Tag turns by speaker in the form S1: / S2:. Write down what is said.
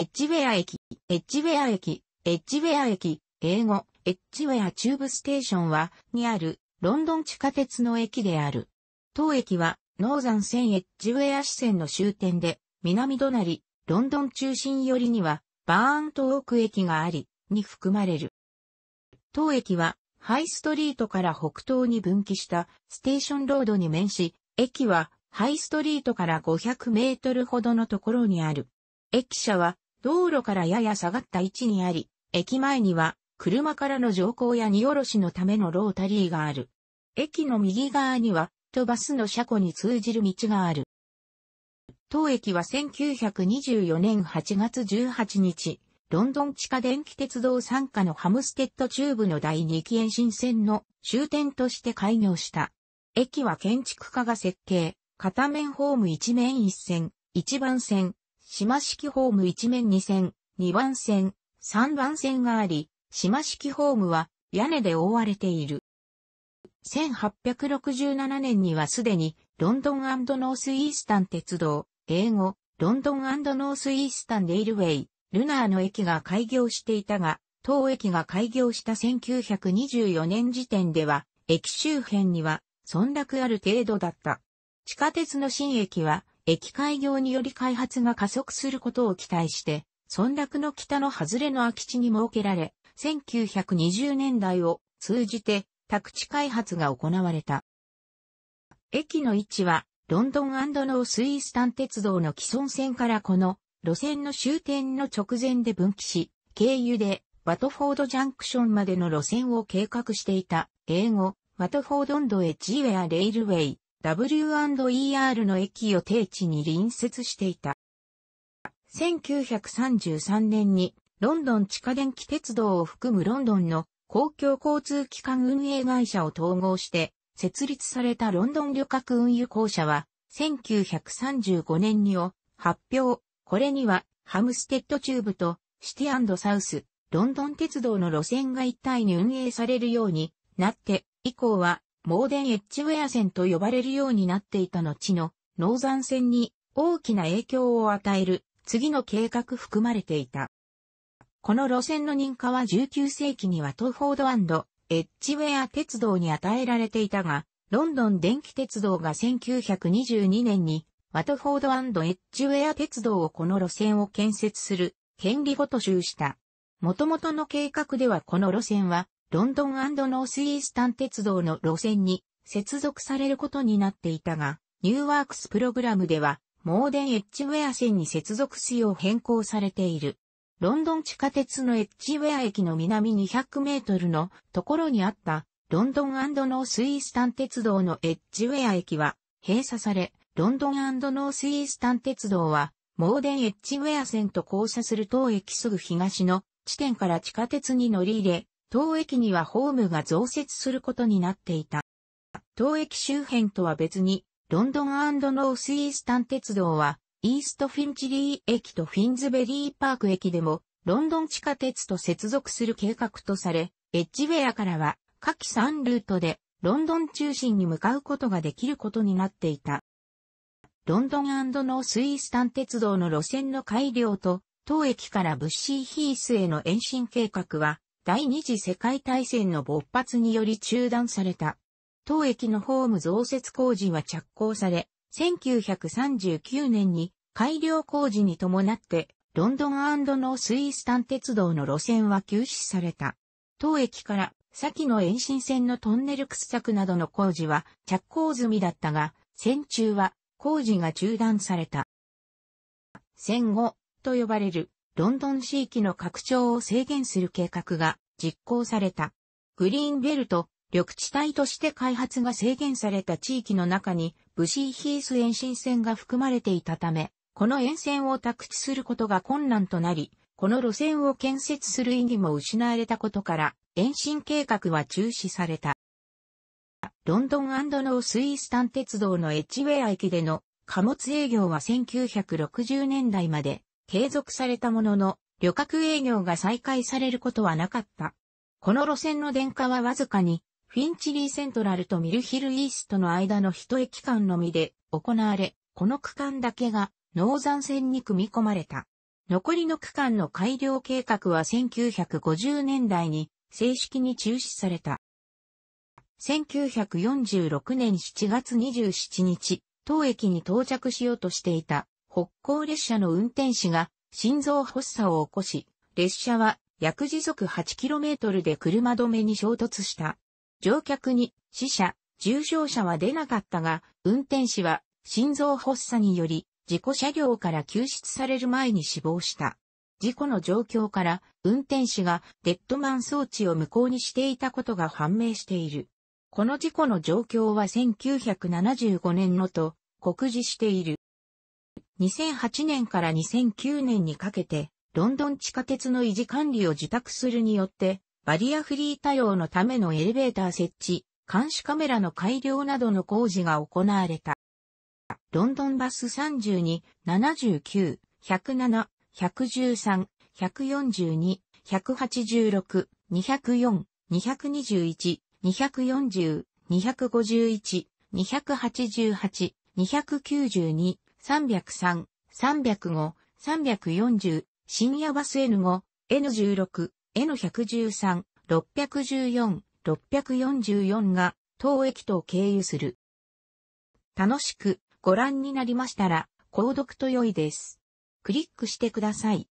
S1: エッジウェア駅、エッジウェア駅、エッジウェア駅、英語、エッジウェアチューブステーションは、にある、ロンドン地下鉄の駅である。当駅は、ノーザン線エッジウェア支線の終点で、南隣、ロンドン中心寄りには、バーントーク駅があり、に含まれる。当駅は、ハイストリートから北東に分岐したステーションロードに面し、駅はハイストリートから500メートルほどのところにある。駅舎は道路からやや下がった位置にあり、駅前には、車からの乗降や荷下ろしのためのロータリーがある。駅の右側には、とバスの車庫に通じる道がある。当駅は1924年8月18日、ロンドン地下電気鉄道参加のハムステッド中部の第二期延伸線の終点として開業した。駅は建築家が設計、片面ホーム一面一線、一番線、島式ホーム一面2線、2番線、3番線があり、島式ホームは屋根で覆われている。1867年にはすでにロンドンノースイースタン鉄道、英語、ロンドンノースイースタンレイルウェイ、ルナーの駅が開業していたが、当駅が開業した1924年時点では、駅周辺には、存落ある程度だった。地下鉄の新駅は、駅開業により開発が加速することを期待して、村落の北の外れの空き地に設けられ、1920年代を通じて宅地開発が行われた。駅の位置は、ロンドンノースイースタン鉄道の既存線からこの路線の終点の直前で分岐し、経由でワトフォードジャンクションまでの路線を計画していた英語、ワトフォードンドエッジウェアレイルウェイ W&ER の駅を定地に隣接していた。1933年にロンドン地下電気鉄道を含むロンドンの公共交通機関運営会社を統合して設立されたロンドン旅客運輸公社は1935年にを発表。これにはハムステッドチューブとシティサウス、ロンドン鉄道の路線が一体に運営されるようになって以降はモーデンエッジウェア線と呼ばれるようになっていた後のノーザン線に大きな影響を与える次の計画含まれていた。この路線の認可は19世紀にはトフォードエッジウェア鉄道に与えられていたが、ロンドン電気鉄道が1922年にワトフォードエッジウェア鉄道をこの路線を建設する権利ごと集した。元々の計画ではこの路線はロンドンノースイースタン鉄道の路線に接続されることになっていたが、ニューワークスプログラムでは、モーデンエッジウェア線に接続すよう変更されている。ロンドン地下鉄のエッジウェア駅の南200メートルのところにあったロンドンノースイースタン鉄道のエッジウェア駅は閉鎖され、ロンドンノースイースタン鉄道はモーデンエッジウェア線と交差する当駅すぐ東の地点から地下鉄に乗り入れ、当駅にはホームが増設することになっていた。当駅周辺とは別に、ロンドンノースイースタン鉄道は、イーストフィンチリー駅とフィンズベリーパーク駅でも、ロンドン地下鉄と接続する計画とされ、エッジウェアからは、下記3ルートで、ロンドン中心に向かうことができることになっていた。ロンドンノースイースタン鉄道の路線の改良と、当駅からブッシーヒースへの延伸計画は、第二次世界大戦の勃発により中断された。当駅のホーム増設工事は着工され、1939年に改良工事に伴って、ロンドンノースイースタン鉄道の路線は休止された。当駅から先の延伸線のトンネル掘削などの工事は着工済みだったが、戦中は工事が中断された。戦後と呼ばれるロンドン市域の拡張を制限する計画が実行された。グリーンベルト、緑地帯として開発が制限された地域の中に、ブシーヒース延伸線が含まれていたため、この沿線を宅地することが困難となり、この路線を建設する意義も失われたことから、延伸計画は中止された。ロンドンノースイースタン鉄道のエッジウェア駅での貨物営業は1960年代まで継続されたものの、旅客営業が再開されることはなかった。この路線の電化はわずかに、フィンチリーセントラルとミルヒルイーストの間の一駅間のみで行われ、この区間だけがノーザン線に組み込まれた。残りの区間の改良計画は1950年代に正式に中止された。1946年7月27日、当駅に到着しようとしていた北港列車の運転士が心臓発作を起こし、列車は約時速 8km で車止めに衝突した。乗客に死者、重傷者は出なかったが、運転士は心臓発作により、事故車両から救出される前に死亡した。事故の状況から、運転士がデッドマン装置を無効にしていたことが判明している。この事故の状況は1975年のと、告示している。2008年から2009年にかけて、ロンドン地下鉄の維持管理を受託するによって、バリアフリー対応のためのエレベーター設置、監視カメラの改良などの工事が行われた。ロンドンバス32、79、107、113、142、186、204、221、240、251、288、292、303、305、340、深夜バス N5、N16、N113、614、644が当駅と経由する。楽しくご覧になりましたら、購読と良いです。クリックしてください。